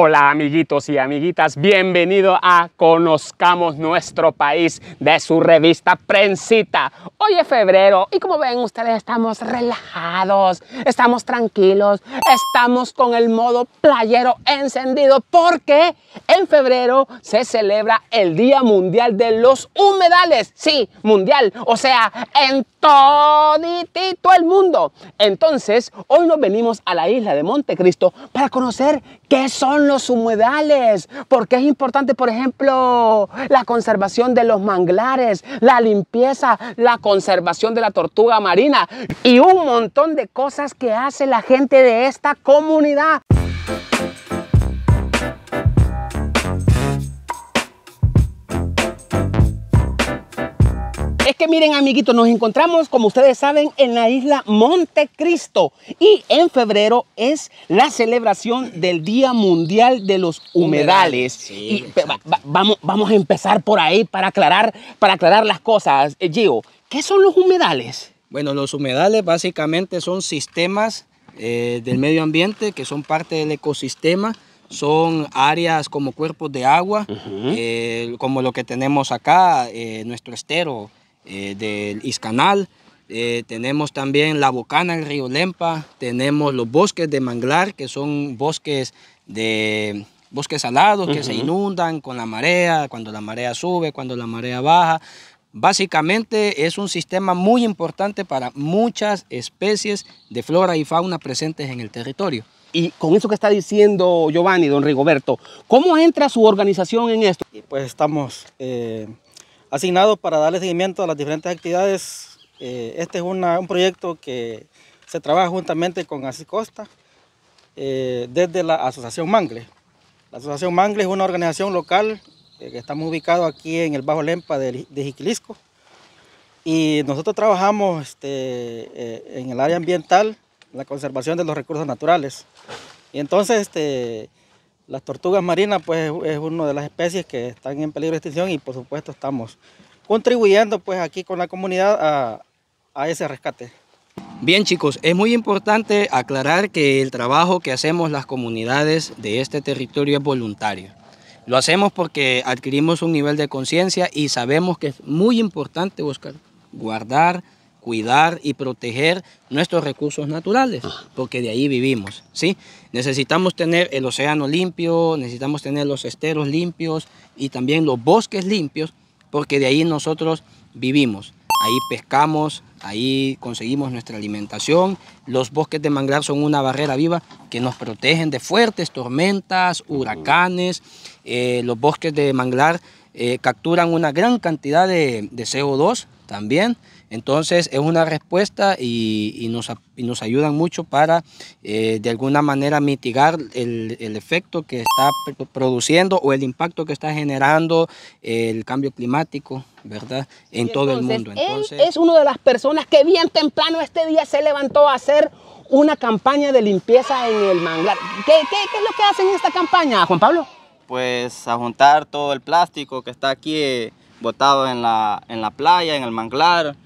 Hola amiguitos y amiguitas, bienvenido a Conozcamos Nuestro País de su revista Prensita. Hoy es febrero y como ven ustedes estamos relajados, estamos tranquilos, estamos con el modo playero encendido porque en febrero se celebra el Día Mundial de los Humedales. Sí, mundial, o sea, en todo el mundo. Entonces, hoy nos venimos a la isla de Montecristo para conocer ¿Qué son los humedales? Porque es importante, por ejemplo, la conservación de los manglares, la limpieza, la conservación de la tortuga marina y un montón de cosas que hace la gente de esta comunidad? Es que miren, amiguitos, nos encontramos, como ustedes saben, en la isla Montecristo. Y en febrero es la celebración del Día Mundial de los Humedales. vamos, vamos a empezar por ahí para aclarar, para aclarar las cosas. Eh, Gio, ¿qué son los humedales? Bueno, los humedales básicamente son sistemas eh, del medio ambiente que son parte del ecosistema son áreas como cuerpos de agua, eh, como lo que tenemos acá, nuestro estero, eh, del Iscanal, eh, tenemos también la Bocana, del río Lempa, tenemos los bosques de manglar, que son bosques de bosques salados que se inundan con la marea, cuando la marea sube, cuando la marea baja. Básicamente es un sistema muy importante para muchas especies de flora y fauna presentes en el territorio. Y con eso que está diciendo Giovanni, don Rigoberto, ¿cómo entra su organización en esto? Pues estamos eh, asignado para darle seguimiento a las diferentes actividades. Eh, este es un proyecto que se trabaja juntamente con Así Costa eh, desde la Asociación Mangle. La Asociación Mangle es una organización local eh, que estamos ubicados aquí en el Bajo Lempa de, de Jiquilisco y nosotros trabajamos este, en el área ambiental, la conservación de los recursos naturales. Y entonces este, las tortugas marinas pues es una de las especies que están en peligro de extinción y por supuesto estamos contribuyendo pues aquí con la comunidad a, a ese rescate. Bien chicos, es muy importante aclarar que el trabajo que hacemos las comunidades de este territorio es voluntario. Lo hacemos porque adquirimos un nivel de conciencia y sabemos que es muy importante, buscar, guardar cuidar y proteger nuestros recursos naturales, porque de ahí vivimos, Necesitamos tener el océano limpio, necesitamos tener los esteros limpios y también los bosques limpios, porque de ahí nosotros vivimos. Ahí pescamos, ahí conseguimos nuestra alimentación. Los bosques de manglar son una barrera viva que nos protegen de fuertes tormentas, huracanes. Eh, los bosques de manglar eh, capturan una gran cantidad de CO2 también. Entonces es una respuesta y, nos, ayudan mucho para eh, de alguna manera mitigar el, efecto que está produciendo o el impacto que está generando eh, el cambio climático. ¿Verdad? En todo el mundo. Entonces, es una de las personas que bien temprano este día se levantó a hacer una campaña de limpieza en el manglar. ¿Qué, qué es lo que hacen en esta campaña, Juan Pablo? Pues a juntar todo el plástico que está aquí eh, botado en la, en la playa, en el manglar,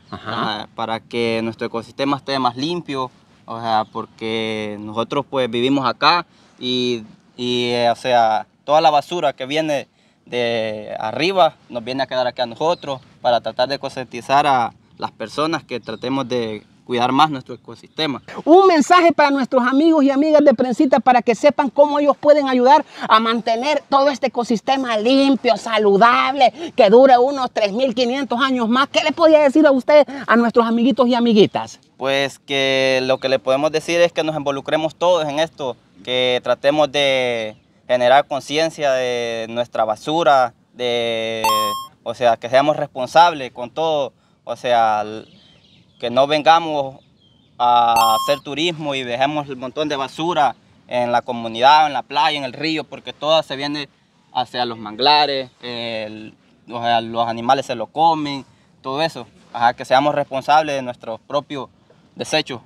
para que nuestro ecosistema esté más limpio, o sea, porque nosotros pues vivimos acá y, eh, o sea, toda la basura que viene de arriba nos viene a quedar acá a nosotros para tratar de concientizar a las personas que tratemos de cuidar más nuestro ecosistema. Un mensaje para nuestros amigos y amigas de Prensita para que sepan cómo ellos pueden ayudar a mantener todo este ecosistema limpio, saludable, que dure unos 3.500 años más. ¿Qué le podía decir a ustedes, a nuestros amiguitos y amiguitas? Pues que lo que le podemos decir es que nos involucremos todos en esto, que tratemos de generar conciencia de nuestra basura, de, o sea, que seamos responsables con todo, o sea, que no vengamos a hacer turismo y dejemos el montón de basura en la comunidad, en la playa, en el río, porque todo se viene hacia los manglares, los, animales se lo comen, todo eso. Ajá, que seamos responsables de nuestros propios desechos.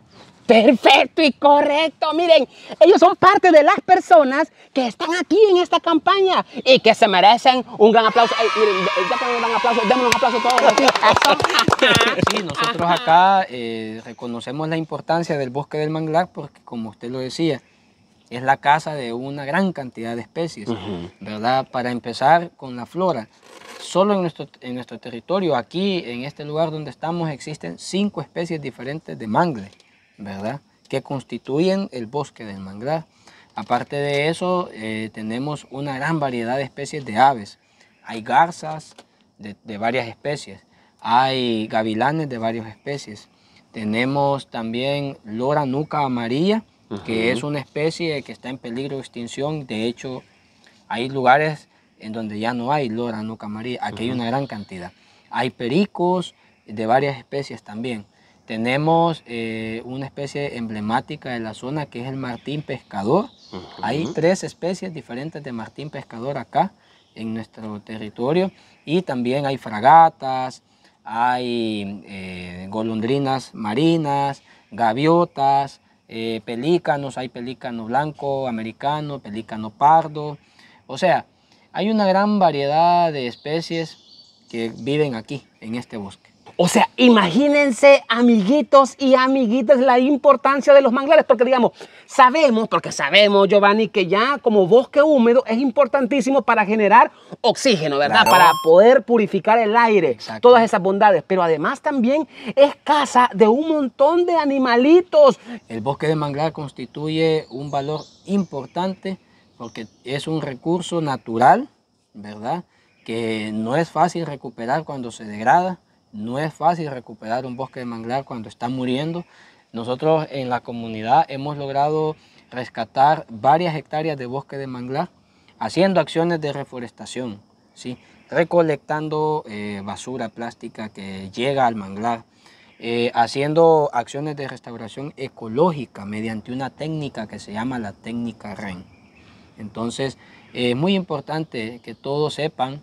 Perfecto y correcto. Miren, ellos son parte de las personas que están aquí en esta campaña y que se merecen un gran aplauso. miren, ya tenemos un gran aplauso, démosle un aplauso todos Sí, nosotros acá eh, reconocemos la importancia del bosque del manglar porque, como usted lo decía, es la casa de una gran cantidad de especies, ¿verdad? Para empezar con la flora. Solo en nuestro, en nuestro territorio, aquí, en este lugar donde estamos, existen cinco especies diferentes de mangle. ¿verdad? Que constituyen el bosque del manglar. Aparte de eso, eh, tenemos una gran variedad de especies de aves. Hay garzas de, varias especies, hay gavilanes de varias especies. Tenemos también lora nuca amarilla, que es una especie que está en peligro de extinción. De hecho, hay lugares en donde ya no hay lora nuca amarilla. Aquí hay una gran cantidad. Hay pericos de varias especies también. Tenemos eh, una especie emblemática de la zona que es el martín pescador. Hay tres especies diferentes de martín pescador acá en nuestro territorio y también hay fragatas, hay eh, golondrinas marinas, gaviotas, eh, pelícanos, hay pelícano blanco americano, pelícano pardo. O sea, hay una gran variedad de especies que viven aquí, en este bosque. O sea, imagínense, amiguitos y amiguitas, la importancia de los manglares, porque digamos, sabemos, porque sabemos, Giovanni, que ya como bosque húmedo es importantísimo para generar oxígeno, ¿verdad? Para poder purificar el aire, todas esas bondades, pero además también es casa de un montón de animalitos. El bosque de manglar constituye un valor importante porque es un recurso natural, ¿verdad? Que no es fácil recuperar cuando se degrada no es fácil recuperar un bosque de manglar cuando está muriendo. Nosotros en la comunidad hemos logrado rescatar varias hectáreas de bosque de manglar haciendo acciones de reforestación, ¿sí? recolectando eh, basura plástica que llega al manglar, eh, haciendo acciones de restauración ecológica mediante una técnica que se llama la técnica REN. Entonces, es muy importante que todos sepan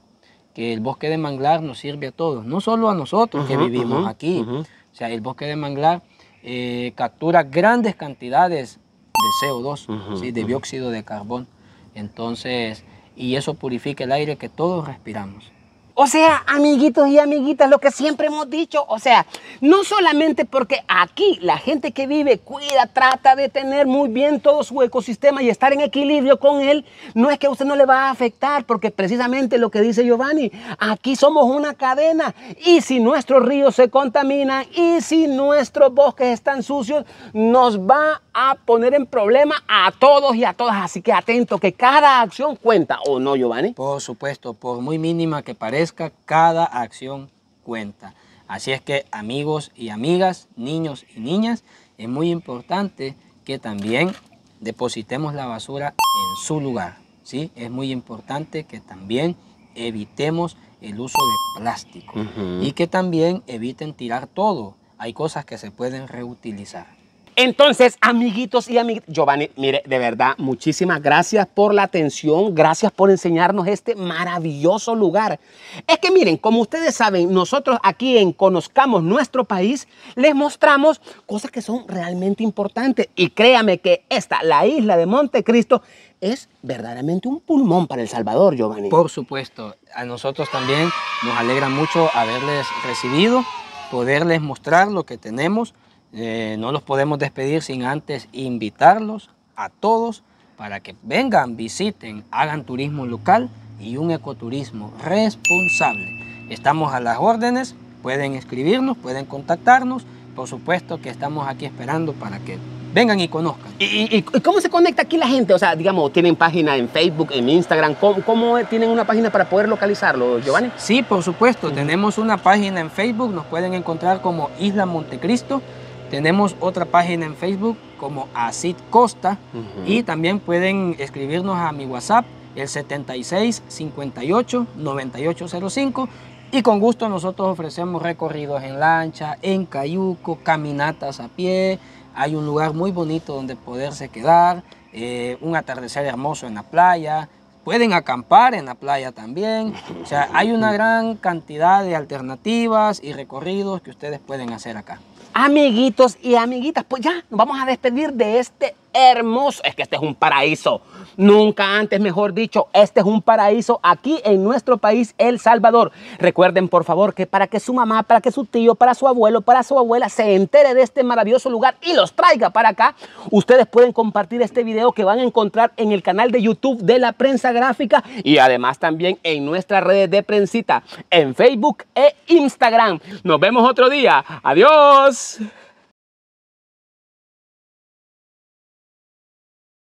que el bosque de manglar nos sirve a todos, no solo a nosotros que vivimos aquí. O sea, el bosque de manglar eh, captura grandes cantidades de CO2, de dióxido de carbón. Entonces, y eso purifica el aire que todos respiramos. O sea, amiguitos y amiguitas, lo que siempre hemos dicho, o sea, no solamente porque aquí la gente que vive, cuida, trata de tener muy bien todo su ecosistema y estar en equilibrio con él, no es que a usted no le va a afectar, porque precisamente lo que dice Giovanni, aquí somos una cadena y si nuestros ríos se contaminan y si nuestros bosques están sucios, nos va a poner en problema a todos y a todas. Así que atento, que cada acción cuenta, ¿o no, Giovanni? Por supuesto, por muy mínima que parezca cada acción cuenta. Así es que amigos y amigas, niños y niñas, es muy importante que también depositemos la basura en su lugar. ¿sí? Es muy importante que también evitemos el uso de plástico y que también eviten tirar todo. Hay cosas que se pueden reutilizar. Entonces, amiguitos y amiguitos, Giovanni, mire, de verdad, muchísimas gracias por la atención, gracias por enseñarnos este maravilloso lugar. Es que miren, como ustedes saben, nosotros aquí en Conozcamos Nuestro País les mostramos cosas que son realmente importantes y créame que esta, la isla de Montecristo, es verdaderamente un pulmón para El Salvador, Giovanni. Por supuesto, a nosotros también nos alegra mucho haberles recibido, poderles mostrar lo que tenemos eh, no los podemos despedir sin antes invitarlos a todos para que vengan, visiten, hagan turismo local y un ecoturismo responsable. Estamos a las órdenes, pueden escribirnos, pueden contactarnos. Por supuesto que estamos aquí esperando para que vengan y conozcan. ¿Y, cómo se conecta aquí la gente? O sea, digamos, ¿tienen página en Facebook, en Instagram? ¿Cómo, tienen una página para poder localizarlo, Giovanni? Sí, por supuesto. Tenemos una página en Facebook, nos pueden encontrar como Isla Montecristo. Tenemos otra página en Facebook como Acid Costa y también pueden escribirnos a mi WhatsApp el 76 58 9805 y con gusto nosotros ofrecemos recorridos en lancha, en cayuco, caminatas a pie. Hay un lugar muy bonito donde poderse quedar, eh, un atardecer hermoso en la playa. Pueden acampar en la playa también. O sea, hay una gran cantidad de alternativas y recorridos que ustedes pueden hacer acá amiguitos y amiguitas. Pues ya, nos vamos a despedir de este hermoso. Es que este es un paraíso. Nunca antes, mejor dicho, este es un paraíso aquí en nuestro país, El Salvador. Recuerden, por favor, que para que su mamá, para que su tío, para su abuelo, para su abuela se entere de este maravilloso lugar y los traiga para acá, ustedes pueden compartir este video que van a encontrar en el canal de YouTube de la prensa gráfica y además también en nuestras redes de prensita, en Facebook e Instagram. Nos vemos otro día. Adiós.